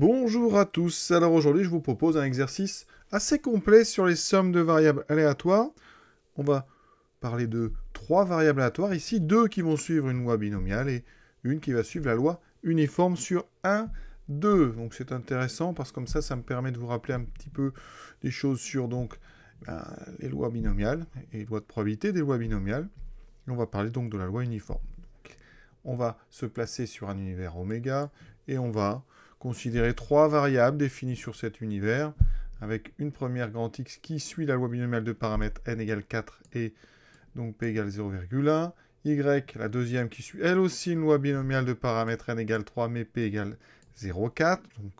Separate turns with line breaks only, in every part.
Bonjour à tous, alors aujourd'hui je vous propose un exercice assez complet sur les sommes de variables aléatoires. On va parler de trois variables aléatoires, ici deux qui vont suivre une loi binomiale et une qui va suivre la loi uniforme sur 1, 2. Donc c'est intéressant parce que comme ça, ça me permet de vous rappeler un petit peu des choses sur donc ben, les lois binomiales et les lois de probabilité des lois binomiales. on va parler donc de la loi uniforme. on va se placer sur un univers oméga et on va Considérer trois variables définies sur cet univers, avec une première grand X qui suit la loi binomiale de paramètres n égale 4 et donc p égale 0,1. Y, la deuxième qui suit elle aussi une loi binomiale de paramètres n égale 3 mais p égale 0,4. Donc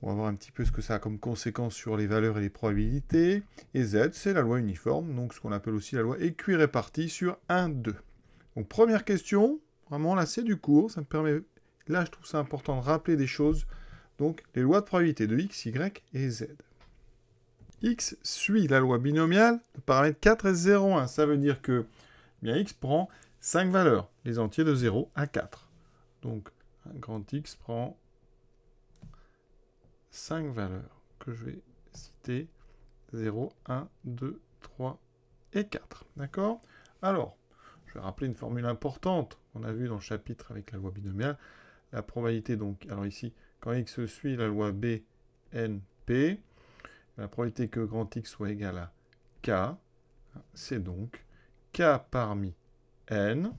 on va voir un petit peu ce que ça a comme conséquence sur les valeurs et les probabilités. Et Z, c'est la loi uniforme, donc ce qu'on appelle aussi la loi équirépartie sur 1, 2. Donc première question, vraiment là c'est du cours, ça me permet Là, je trouve ça important de rappeler des choses. Donc, les lois de probabilité de x, y et z. x suit la loi binomiale de paramètres 4 et 1, Ça veut dire que eh bien, x prend 5 valeurs, les entiers de 0 à 4. Donc, un grand x prend 5 valeurs que je vais citer 0, 1, 2, 3 et 4. D'accord Alors, je vais rappeler une formule importante qu'on a vue dans le chapitre avec la loi binomiale la probabilité, donc, alors ici, quand x suit la loi BNP, la probabilité que grand X soit égal à K, c'est donc K parmi N,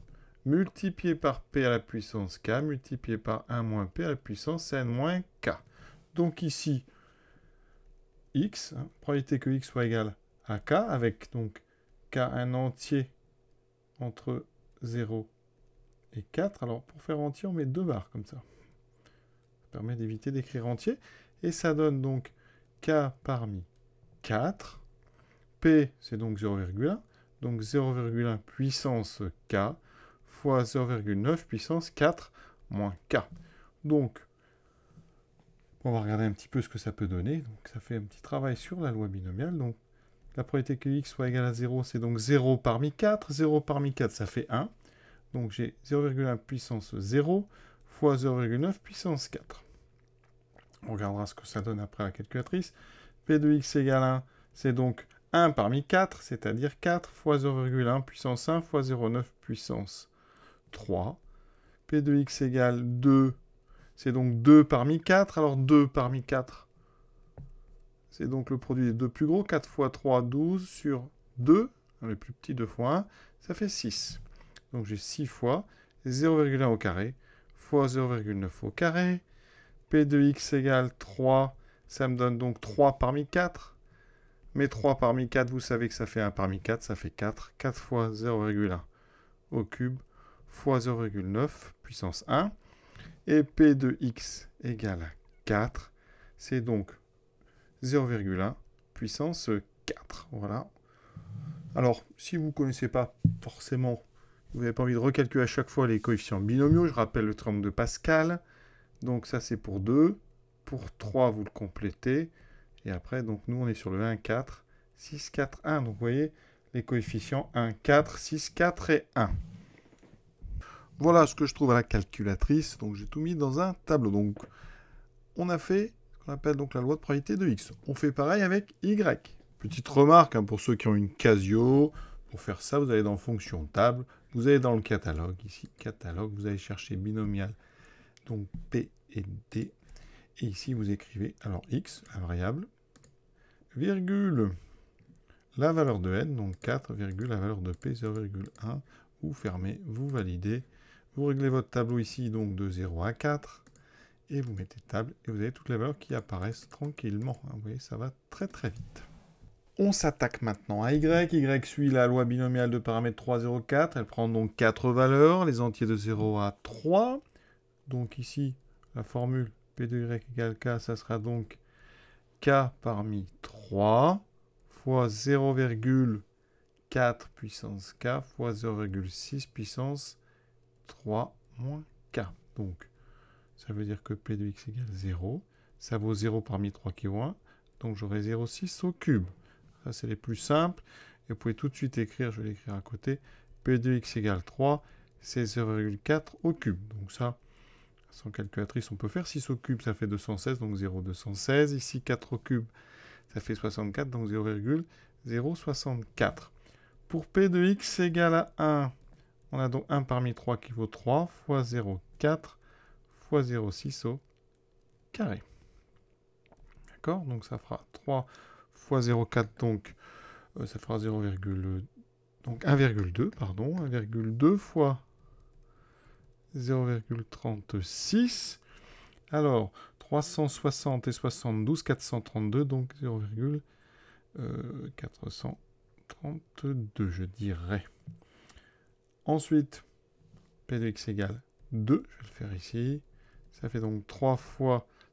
multiplié par P à la puissance K, multiplié par 1 moins P à la puissance N moins K. Donc ici, X, probabilité que X soit égal à K, avec donc K un entier entre 0 et 4. Alors pour faire entier, on met deux barres comme ça. Ça permet d'éviter d'écrire entier. Et ça donne donc k parmi 4. P, c'est donc 0,1. Donc 0,1 puissance k fois 0,9 puissance 4 moins k. Donc, on va regarder un petit peu ce que ça peut donner. Donc ça fait un petit travail sur la loi binomiale. Donc la probabilité que x soit égale à 0, c'est donc 0 parmi 4. 0 parmi 4, ça fait 1. Donc j'ai 0,1 puissance 0 fois 0,9 puissance 4. On regardera ce que ça donne après la calculatrice. P de x égale 1, c'est donc 1 parmi 4, c'est-à-dire 4 fois 0,1 puissance 1 fois 0,9 puissance 3. P de x égale 2, c'est donc 2 parmi 4. Alors 2 parmi 4, c'est donc le produit des deux plus gros. 4 fois 3, 12 sur 2, le plus petit 2 fois 1, ça fait 6. Donc j'ai 6 fois 0,1 au carré fois 0,9 au carré. P de x égale 3, ça me donne donc 3 parmi 4. Mais 3 parmi 4, vous savez que ça fait 1 parmi 4, ça fait 4. 4 fois 0,1 au cube fois 0,9 puissance 1. Et P de x égale 4, c'est donc 0,1 puissance 4. Voilà. Alors, si vous ne connaissez pas forcément vous n'avez pas envie de recalculer à chaque fois les coefficients binomiaux. Je rappelle le triangle de Pascal. Donc ça, c'est pour 2. Pour 3, vous le complétez. Et après, donc nous, on est sur le 1, 4, 6, 4, 1. Donc vous voyez, les coefficients 1, 4, 6, 4 et 1. Voilà ce que je trouve à la calculatrice. Donc j'ai tout mis dans un tableau. Donc on a fait ce qu'on appelle donc la loi de probabilité de x. On fait pareil avec y. Petite remarque hein, pour ceux qui ont une Casio, pour faire ça, vous allez dans Fonction table, vous allez dans le catalogue, ici catalogue, vous allez chercher binomial, donc P et D, et ici vous écrivez alors X, la variable, virgule, la valeur de N, donc 4, virgule, la valeur de P, 0,1, vous fermez, vous validez, vous réglez votre tableau ici, donc de 0 à 4, et vous mettez table, et vous avez toutes les valeurs qui apparaissent tranquillement. Hein. vous voyez, ça va très très vite. On s'attaque maintenant à Y. Y suit la loi binomiale de paramètre 3, 0, 4. Elle prend donc 4 valeurs, les entiers de 0 à 3. Donc ici, la formule P de Y égale K, ça sera donc K parmi 3 fois 0,4 puissance K fois 0,6 puissance 3 moins K. Donc, ça veut dire que P de X égale 0. Ça vaut 0 parmi 3 qui est 1. Donc j'aurai 0,6 au cube c'est les plus simples. Et vous pouvez tout de suite écrire, je vais l'écrire à côté, P de x égale 3, c'est 0,4 au cube. Donc ça, sans calculatrice, on peut faire 6 au cube, ça fait 216, donc 0,216. Ici, 4 au cube, ça fait 64, donc 0,064. Pour P de x égale à 1, on a donc 1 parmi 3 qui vaut 3, fois 0,4, fois 0,6 au carré. D'accord Donc ça fera 3 fois 0,4, donc euh, ça fera 0, donc 1,2, pardon, 1,2 fois 0,36. Alors, 360 et 72, 432, donc 0,432, euh, je dirais. Ensuite, P de x égale 2, je vais le faire ici. Ça fait donc 3 fois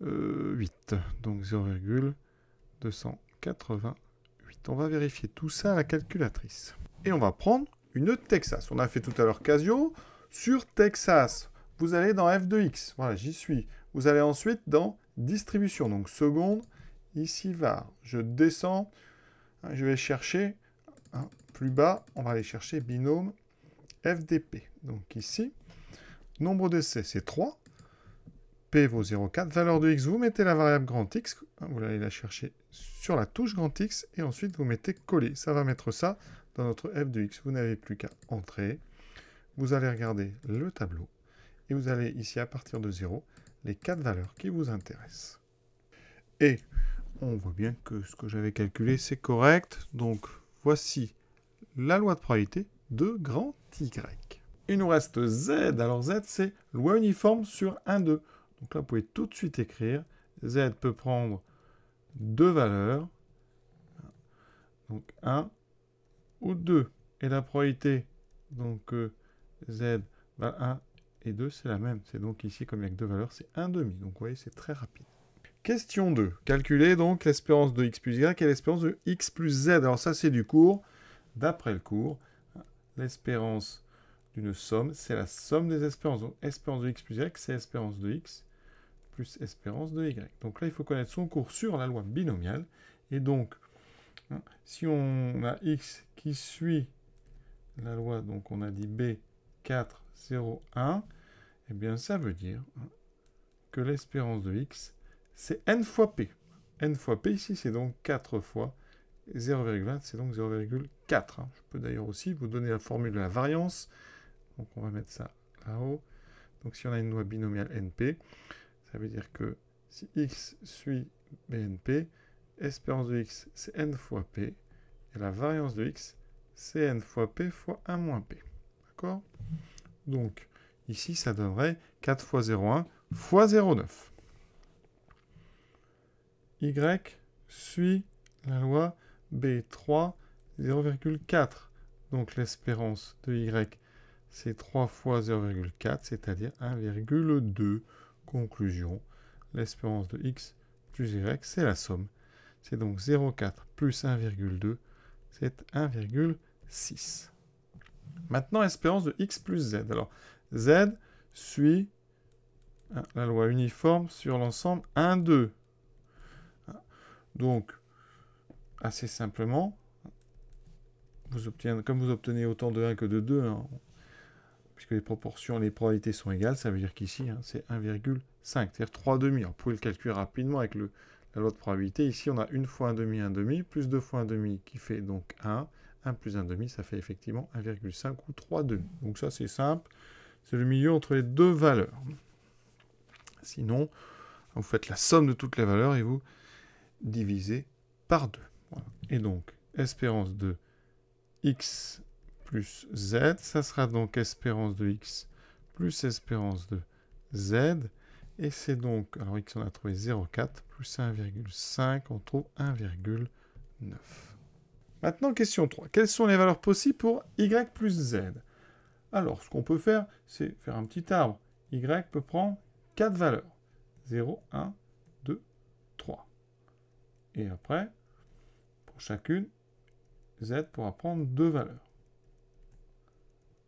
8. Euh, donc 0,288. On va vérifier tout ça à la calculatrice. Et on va prendre une Texas. On a fait tout à l'heure Casio. Sur Texas, vous allez dans f 2 x. Voilà, j'y suis. Vous allez ensuite dans distribution, donc seconde, ici var. Je descends, hein, je vais chercher hein, plus bas, on va aller chercher binôme FDP. Donc ici, nombre d'essais, c'est 3. P vaut 0,4. Valeur de x, vous mettez la variable grand X, hein, vous allez la chercher sur la touche grand X, et ensuite vous mettez coller. Ça va mettre ça dans notre f de x. Vous n'avez plus qu'à entrer. Vous allez regarder le tableau, et vous allez ici, à partir de 0, les quatre valeurs qui vous intéressent. Et on voit bien que ce que j'avais calculé, c'est correct. Donc voici la loi de probabilité de grand Y. Il nous reste Z. Alors Z, c'est loi uniforme sur 1, 2. Donc là, vous pouvez tout de suite écrire. Z peut prendre deux valeurs. Donc 1 ou 2. Et la probabilité donc, euh, Z va 1 et 2, c'est la même. C'est donc ici, comme il n'y a que deux valeurs, c'est 1 demi. Donc vous voyez, c'est très rapide. Question 2. Calculer donc l'espérance de x plus y et l'espérance de x plus z. Alors ça, c'est du cours. D'après le cours, l'espérance d'une somme, c'est la somme des espérances. Donc espérance de x plus y, c'est espérance de x plus espérance de y. Donc là, il faut connaître son cours sur la loi binomiale. Et donc, hein, si on a x qui suit la loi, donc on a dit b 4, 0, 1, eh bien ça veut dire hein, que l'espérance de x, c'est n fois p. n fois p ici, c'est donc 4 fois 0,20, c'est donc 0,4. Hein. Je peux d'ailleurs aussi vous donner la formule de la variance. Donc on va mettre ça là-haut. Donc si on a une loi binomiale NP, ça veut dire que si x suit BNP, espérance de x, c'est n fois p, et la variance de x, c'est n fois p fois 1 moins p. D'accord Donc, ici, ça donnerait 4 fois 0,1 fois 0,9. y suit la loi B3 0,4. Donc, l'espérance de y, c'est 3 fois 0,4, c'est-à-dire 1,2. Conclusion, l'espérance de x plus y, c'est la somme. C'est donc 0,4 plus 1,2, c'est 1,6. Maintenant, espérance de x plus z. Alors, z suit hein, la loi uniforme sur l'ensemble 1, 2. Hein. Donc, assez simplement, vous comme vous obtenez autant de 1 que de 2, que les proportions, les probabilités sont égales, ça veut dire qu'ici, hein, c'est 1,5, c'est-à-dire 3 demi. Alors, le calculer rapidement avec la loi de probabilité. Ici, on a 1 fois 1 demi, 1 demi, plus 2 fois 1 demi qui fait donc 1. 1 plus 1 demi, ça fait effectivement 1,5 ou 3 Donc ça, c'est simple. C'est le milieu entre les deux valeurs. Sinon, vous faites la somme de toutes les valeurs et vous divisez par 2. Et donc, espérance de x plus z. Ça sera donc espérance de x plus espérance de z. Et c'est donc, alors x on a trouvé 0,4 plus 1,5, on trouve 1,9. Maintenant, question 3. Quelles sont les valeurs possibles pour y plus z Alors, ce qu'on peut faire, c'est faire un petit arbre. y peut prendre 4 valeurs. 0, 1, 2, 3. Et après, pour chacune, z pourra prendre 2 valeurs.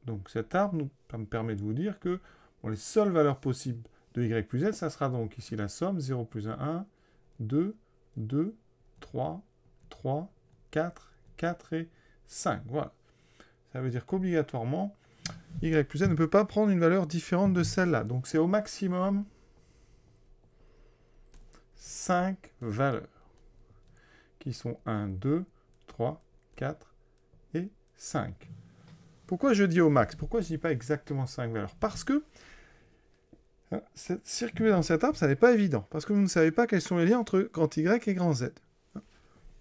Donc cet arbre nous, me permet de vous dire que les seules valeurs possibles de y plus z, ça sera donc ici la somme 0 plus 1, 1, 2, 2, 3, 3, 4, 4 et 5. Voilà. Ça veut dire qu'obligatoirement, y plus z ne peut pas prendre une valeur différente de celle-là. Donc c'est au maximum 5 valeurs qui sont 1, 2, 3, 4 et 5. Pourquoi je dis au max Pourquoi je ne dis pas exactement 5 valeurs Parce que hein, circuler dans cet arbre, ça n'est pas évident. Parce que vous ne savez pas quels sont les liens entre grand Y et grand Z. Hein.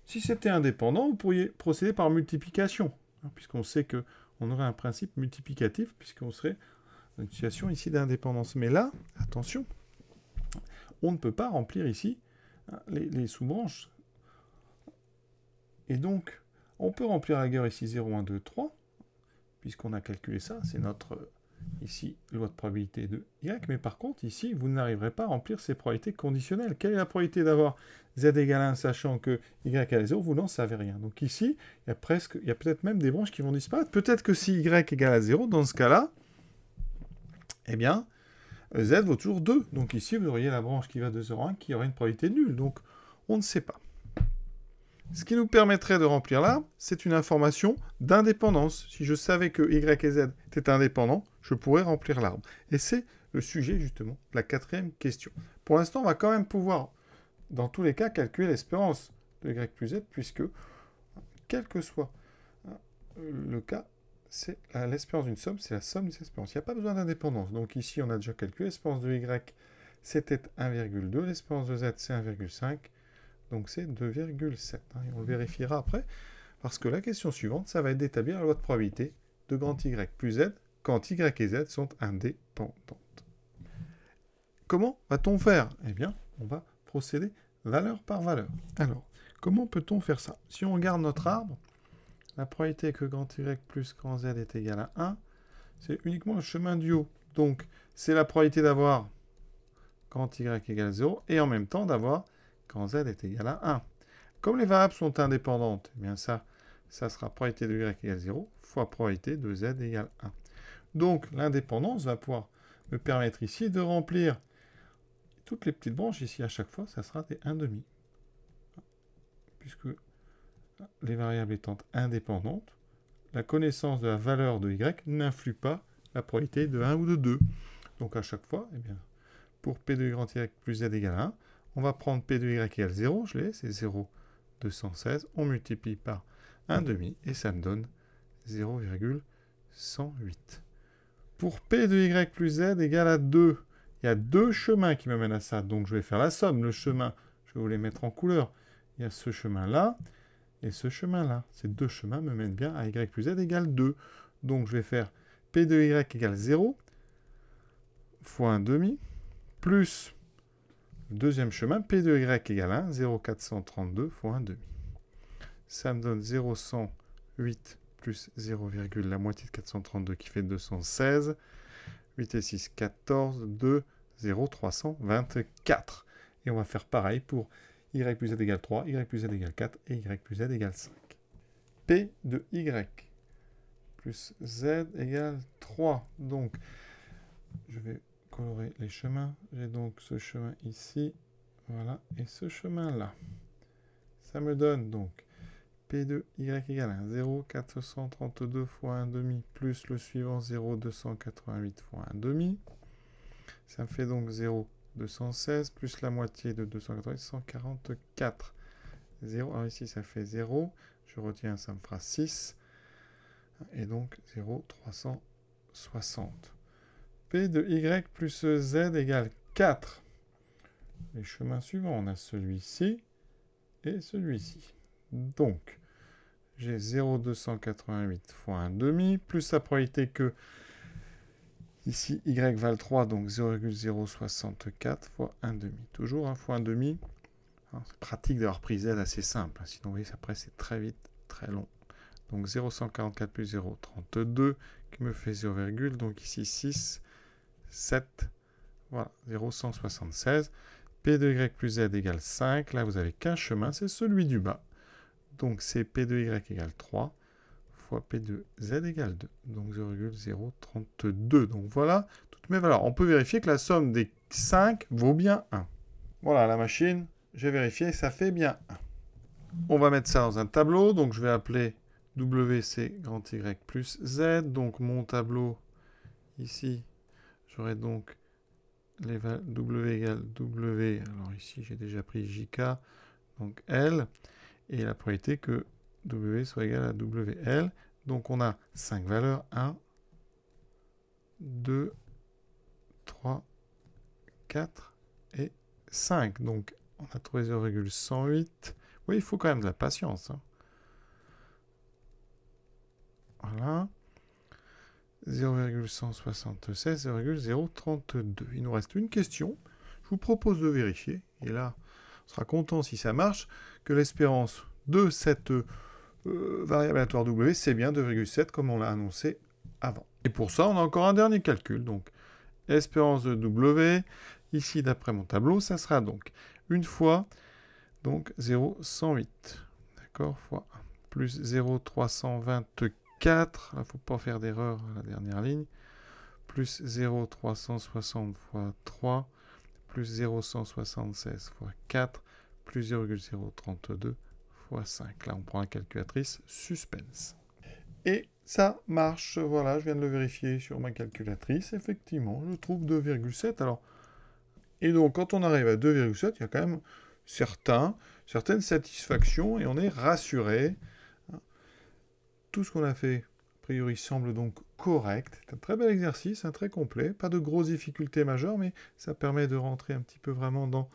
Si c'était indépendant, vous pourriez procéder par multiplication. Hein, puisqu'on sait que on aurait un principe multiplicatif, puisqu'on serait dans une situation ici d'indépendance. Mais là, attention, on ne peut pas remplir ici les, sous-branches. Et donc, on peut remplir la guerre ici 0, 1, 2, 3 puisqu'on a calculé ça, c'est notre, ici, loi de probabilité de Y, mais par contre, ici, vous n'arriverez pas à remplir ces probabilités conditionnelles. Quelle est la probabilité d'avoir Z égale 1, sachant que Y égale 0, vous n'en savez rien. Donc ici, il y a presque, il y peut-être même des branches qui vont disparaître. Peut-être que si Y égale à 0, dans ce cas-là, eh bien, Z vaut toujours 2. Donc ici, vous auriez la branche qui va de 0 à 1, qui aurait une probabilité nulle. Donc, on ne sait pas. Ce qui nous permettrait de remplir l'arbre, c'est une information d'indépendance. Si je savais que Y et Z étaient indépendants, je pourrais remplir l'arbre. Et c'est le sujet justement de la quatrième question. Pour l'instant, on va quand même pouvoir, dans tous les cas, calculer l'espérance de Y plus Z, puisque, quel que soit euh, le cas, c'est l'espérance d'une somme, c'est la somme des espérances. Il n'y a pas besoin d'indépendance. Donc ici, on a déjà calculé l'espérance de Y, c'était 1,2, l'espérance de Z, c'est 1,5, donc c'est 2,7. Hein, et on vérifiera après, parce que la question suivante, ça va être d'établir la loi de probabilité de grand Y plus Z quand Y et Z sont indépendantes. Comment va-t-on faire Eh bien, on va procéder valeur par valeur. Alors, comment peut-on faire ça Si on regarde notre arbre, la probabilité que grand Y plus grand Z est égal à 1, c'est uniquement le chemin du haut. Donc, c'est la probabilité d'avoir grand Y égale 0 et en même temps d'avoir quand z est égal à 1. Comme les variables sont indépendantes, eh bien ça, ça sera probabilité de y égale 0 fois probabilité de z égale 1. Donc l'indépendance va pouvoir me permettre ici de remplir toutes les petites branches ici à chaque fois, ça sera des 1,5. Puisque les variables étant indépendantes, la connaissance de la valeur de y n'influe pas la probabilité de 1 ou de 2. Donc à chaque fois, eh bien, pour p de y plus z égale 1, on va prendre P de Y égale 0, je l'ai, c'est 0, 216. On multiplie par 1 demi et ça me donne 0,108. Pour P de Y plus Z égale à 2, il y a deux chemins qui m'amènent à ça. Donc je vais faire la somme. Le chemin, je vais vous les mettre en couleur. Il y a ce chemin-là et ce chemin-là. Ces deux chemins me mènent bien à Y plus Z égale 2. Donc je vais faire P de Y égale 0 fois 1 demi plus deuxième chemin, P de Y égale 1, 0,432 fois 1,5. Ça me donne 0,108 plus 0, la moitié de 432 qui fait 216. 8 et 6, 14, 2, 0, 324. Et on va faire pareil pour y plus z égale 3, y plus z égale 4 et y plus z égale 5. P de y plus z égale 3. Donc, je vais colorer les chemins. J'ai donc ce chemin ici, voilà, et ce chemin-là. Ça me donne donc P2 Y égale 1, 0, 432 fois 1 demi, plus le suivant 0, 288 fois 1 demi. Ça me fait donc 0, 216, plus la moitié de 288, 144. 0, alors ici ça fait 0, je retiens, ça me fera 6, et donc 0, 360. P de Y plus Z égale 4. Les chemins suivants, on a celui-ci et celui-ci. Donc, j'ai 0,288 fois 1,5, plus la probabilité que, ici, y vale 3, donc 0,064 fois 1,5. Toujours, 1 fois 1,5. Hein, c'est pratique d'avoir pris Z assez simple, hein, sinon, vous voyez, après, c'est très vite, très long. Donc 0,144 plus 0,32, qui me fait 0, donc ici 6, 7. Voilà, 0,176. P de Y plus Z égale 5. Là, vous n'avez qu'un chemin, c'est celui du bas. Donc, c'est P de Y égale 3 fois P de Z égale 2. Donc, 0,032. Donc, voilà toutes mes valeurs. On peut vérifier que la somme des 5 vaut bien 1. Voilà, la machine, j'ai vérifié, ça fait bien 1. On va mettre ça dans un tableau. Donc, je vais appeler WC grand Y plus Z. Donc, mon tableau, ici, J'aurai donc les W égale W. Alors ici, j'ai déjà pris JK, donc L. Et la probabilité que W soit égal à WL. Donc on a 5 valeurs. 1, 2, 3, 4 et 5. Donc on a trouvé 0,108. Oui, il faut quand même de la patience. Hein. Voilà. 0,032. Il nous reste une question. Je vous propose de vérifier. Et là, on sera content si ça marche, que l'espérance de cette euh, variable aléatoire W, c'est bien 2,7 comme on l'a annoncé avant. Et pour ça, on a encore un dernier calcul. Donc, espérance de W, ici d'après mon tableau, ça sera donc une fois donc 0,108, d'accord, fois 1, plus 0,324 4, il ne faut pas faire d'erreur à la dernière ligne, plus 0,360 fois 3, plus 0,176 fois 4, plus 0,032 fois 5. Là, on prend la calculatrice suspense. Et ça marche, voilà, je viens de le vérifier sur ma calculatrice, effectivement, je trouve 2,7. Alors, et donc, quand on arrive à 2,7, il y a quand même certains, certaines satisfactions et on est rassuré. Tout ce qu'on a fait, a priori, semble donc correct. C'est un très bel exercice, un très complet. Pas de grosses difficultés majeures, mais ça permet de rentrer un petit peu vraiment dans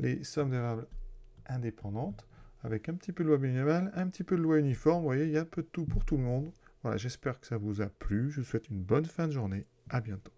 les sommes variables indépendantes, avec un petit peu de loi minimale, un petit peu de loi uniforme. Vous voyez, il y a un peu de tout pour tout le monde. Voilà, j'espère que ça vous a plu. Je vous souhaite une bonne fin de journée. À bientôt.